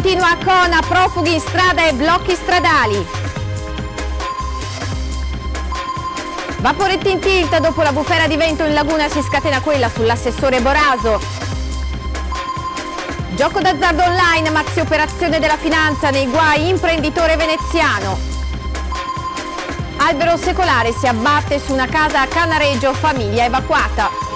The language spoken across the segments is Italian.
continua a Cona, profughi in strada e blocchi stradali. Vaporetti in tilt, dopo la bufera di vento in laguna si scatena quella sull'assessore Boraso. Gioco d'azzardo online, maxi operazione della finanza nei guai, imprenditore veneziano. Albero secolare si abbatte su una casa a Canareggio, famiglia evacuata.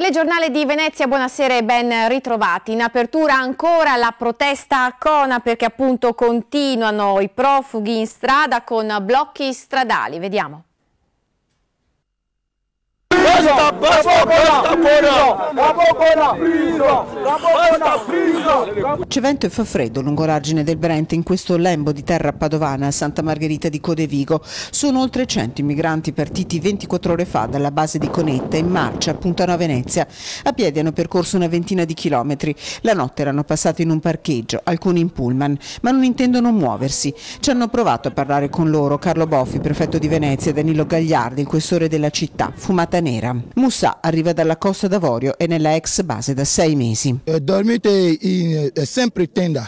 Telegiornale di Venezia, buonasera e ben ritrovati. In apertura ancora la protesta a Cona perché appunto continuano i profughi in strada con blocchi stradali. Vediamo. Basta, basta, basta buona! C'è vento e fa freddo lungo l'argine del Brent in questo lembo di terra padovana a Santa Margherita di Codevigo. Sono oltre 100 i migranti partiti 24 ore fa dalla base di Conetta in marcia puntano a Venezia. A piedi hanno percorso una ventina di chilometri. La notte erano passati in un parcheggio, alcuni in pullman, ma non intendono muoversi. Ci hanno provato a parlare con loro Carlo Boffi, prefetto di Venezia, e Danilo Gagliardi, il questore della città, fumata nera. Matera. Moussa arriva dalla Costa d'Avorio e nella ex base da sei mesi. Eh, dormite in, eh, sempre tenda,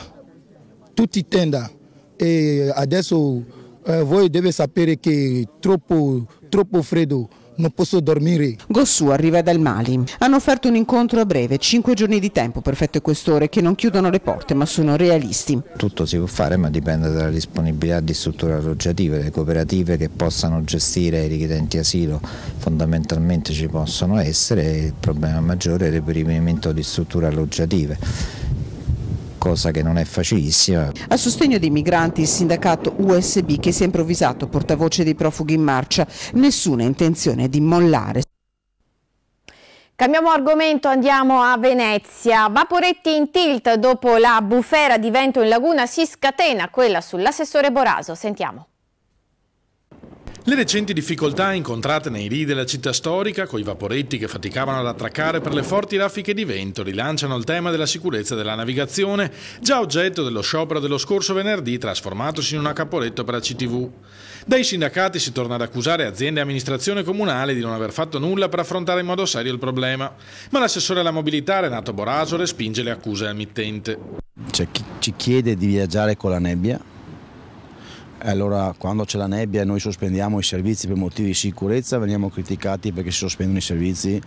tutti in tenda e adesso eh, voi deve sapere che è troppo, troppo freddo non posso dormire. Gossù arriva dal Mali. Hanno offerto un incontro a breve, 5 giorni di tempo perfetto e questore che non chiudono le porte ma sono realisti. Tutto si può fare ma dipende dalla disponibilità di strutture alloggiative, le cooperative che possano gestire i richiedenti asilo fondamentalmente ci possono essere, il problema maggiore è il reperimento di strutture alloggiative cosa che non è facilissima. A sostegno dei migranti il sindacato USB che si è improvvisato portavoce dei profughi in marcia, nessuna intenzione di mollare. Cambiamo argomento, andiamo a Venezia. Vaporetti in tilt dopo la bufera di vento in laguna si scatena quella sull'assessore Boraso. Sentiamo. Le recenti difficoltà incontrate nei rì della città storica, coi vaporetti che faticavano ad attraccare per le forti raffiche di vento, rilanciano il tema della sicurezza della navigazione, già oggetto dello sciopero dello scorso venerdì trasformatosi in una caporetto per la CTV. Dai sindacati si torna ad accusare aziende e amministrazione comunale di non aver fatto nulla per affrontare in modo serio il problema, ma l'assessore alla mobilità Renato Boraso respinge le accuse al mittente. C'è cioè, chi ci chiede di viaggiare con la nebbia, allora quando c'è la nebbia e noi sospendiamo i servizi per motivi di sicurezza veniamo criticati perché si sospendono i servizi,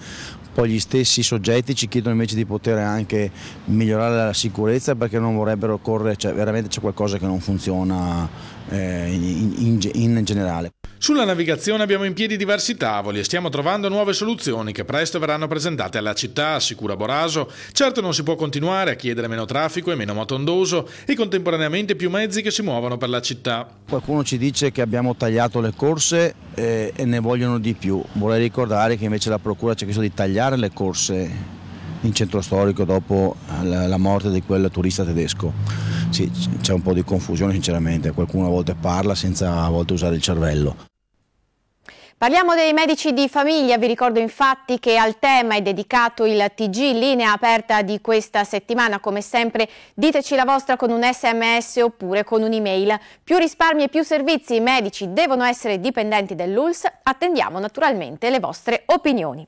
poi gli stessi soggetti ci chiedono invece di poter anche migliorare la sicurezza perché non vorrebbero correre, cioè veramente c'è qualcosa che non funziona eh, in, in, in generale. Sulla navigazione abbiamo in piedi diversi tavoli e stiamo trovando nuove soluzioni che presto verranno presentate alla città, assicura Boraso. Certo non si può continuare a chiedere meno traffico e meno motondoso e contemporaneamente più mezzi che si muovono per la città. Qualcuno ci dice che abbiamo tagliato le corse eh, e ne vogliono di più. Vorrei ricordare che invece la Procura ci ha chiesto di tagliare le corse in centro storico dopo la morte di quel turista tedesco. Sì, c'è un po' di confusione sinceramente, qualcuno a volte parla senza a volte usare il cervello. Parliamo dei medici di famiglia, vi ricordo infatti che al tema è dedicato il TG linea aperta di questa settimana, come sempre diteci la vostra con un sms oppure con un'email. Più risparmi e più servizi i medici devono essere dipendenti dell'ULS, attendiamo naturalmente le vostre opinioni.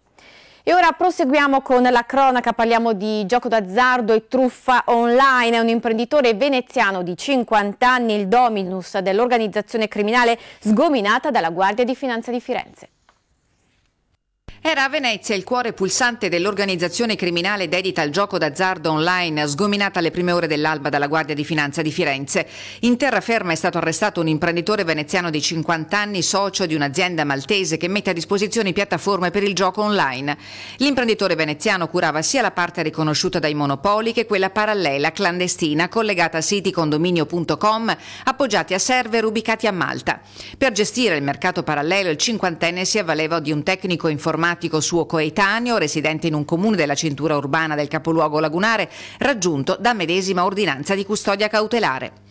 E ora proseguiamo con la cronaca, parliamo di gioco d'azzardo e truffa online. È un imprenditore veneziano di 50 anni, il dominus dell'organizzazione criminale sgominata dalla Guardia di Finanza di Firenze. Era a Venezia il cuore pulsante dell'organizzazione criminale dedita al gioco d'azzardo online, sgominata alle prime ore dell'alba dalla Guardia di Finanza di Firenze. In terraferma è stato arrestato un imprenditore veneziano di 50 anni, socio di un'azienda maltese che mette a disposizione piattaforme per il gioco online. L'imprenditore veneziano curava sia la parte riconosciuta dai monopoli che quella parallela clandestina collegata a siti condominio.com appoggiati a server ubicati a Malta. Per gestire il mercato parallelo il cinquantenne si avvaleva di un tecnico informatico drammatico suo coetaneo, residente in un comune della cintura urbana del capoluogo lagunare, raggiunto da medesima ordinanza di custodia cautelare.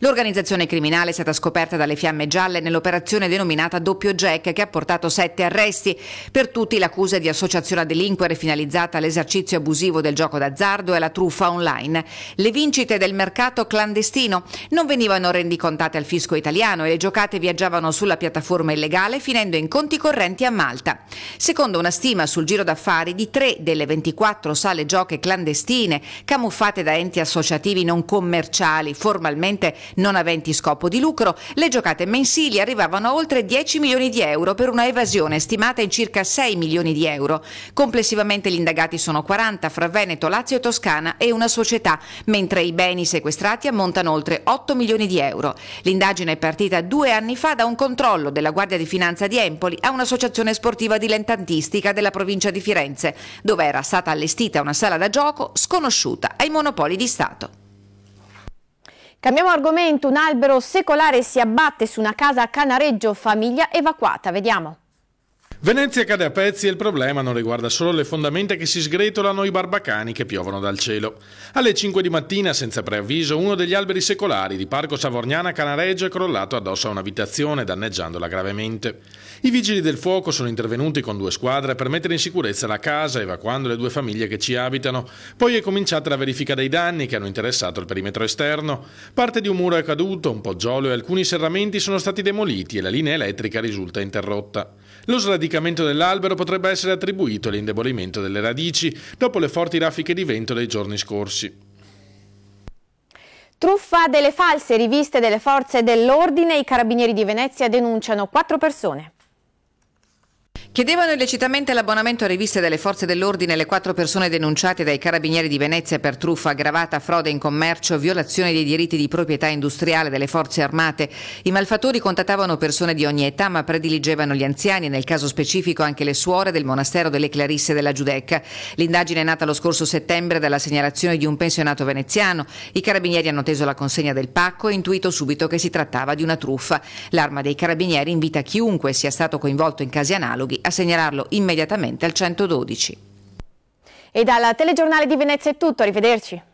L'organizzazione criminale è stata scoperta dalle fiamme gialle nell'operazione denominata Doppio Jack che ha portato sette arresti. Per tutti l'accusa di associazione a delinquere finalizzata all'esercizio abusivo del gioco d'azzardo e alla truffa online. Le vincite del mercato clandestino non venivano rendicontate al fisco italiano e le giocate viaggiavano sulla piattaforma illegale finendo in conti correnti a Malta. Secondo una stima sul giro d'affari di tre delle 24 sale gioche clandestine camuffate da enti associativi non commerciali formalmente non aventi scopo di lucro, le giocate mensili arrivavano a oltre 10 milioni di euro per una evasione stimata in circa 6 milioni di euro. Complessivamente gli indagati sono 40 fra Veneto, Lazio e Toscana e una società, mentre i beni sequestrati ammontano oltre 8 milioni di euro. L'indagine è partita due anni fa da un controllo della Guardia di Finanza di Empoli a un'associazione sportiva dilettantistica della provincia di Firenze, dove era stata allestita una sala da gioco sconosciuta ai monopoli di Stato. Cambiamo argomento, un albero secolare si abbatte su una casa a Canareggio, famiglia evacuata, vediamo. Venezia cade a pezzi e il problema non riguarda solo le fondamenta che si sgretolano i barbacani che piovono dal cielo. Alle 5 di mattina, senza preavviso, uno degli alberi secolari di Parco Savorniana Canareggio è crollato addosso a un'abitazione, danneggiandola gravemente. I vigili del fuoco sono intervenuti con due squadre per mettere in sicurezza la casa, evacuando le due famiglie che ci abitano. Poi è cominciata la verifica dei danni che hanno interessato il perimetro esterno. Parte di un muro è caduto, un poggiolo e alcuni serramenti sono stati demoliti e la linea elettrica risulta interrotta. Lo sradicamento dell'albero potrebbe essere attribuito all'indebolimento delle radici dopo le forti raffiche di vento dei giorni scorsi. Truffa delle false riviste delle forze dell'ordine, i carabinieri di Venezia denunciano quattro persone. Chiedevano illecitamente l'abbonamento a riviste delle forze dell'ordine le quattro persone denunciate dai carabinieri di Venezia per truffa aggravata, frode in commercio, violazione dei diritti di proprietà industriale delle forze armate. I malfattori contattavano persone di ogni età ma prediligevano gli anziani e nel caso specifico anche le suore del monastero delle Clarisse della Giudecca. L'indagine è nata lo scorso settembre dalla segnalazione di un pensionato veneziano. I carabinieri hanno teso la consegna del pacco e intuito subito che si trattava di una truffa. L'arma dei carabinieri invita chiunque sia stato coinvolto in casi analoghi a segnalarlo immediatamente al 112. E dal telegiornale di Venezia è tutto, arrivederci.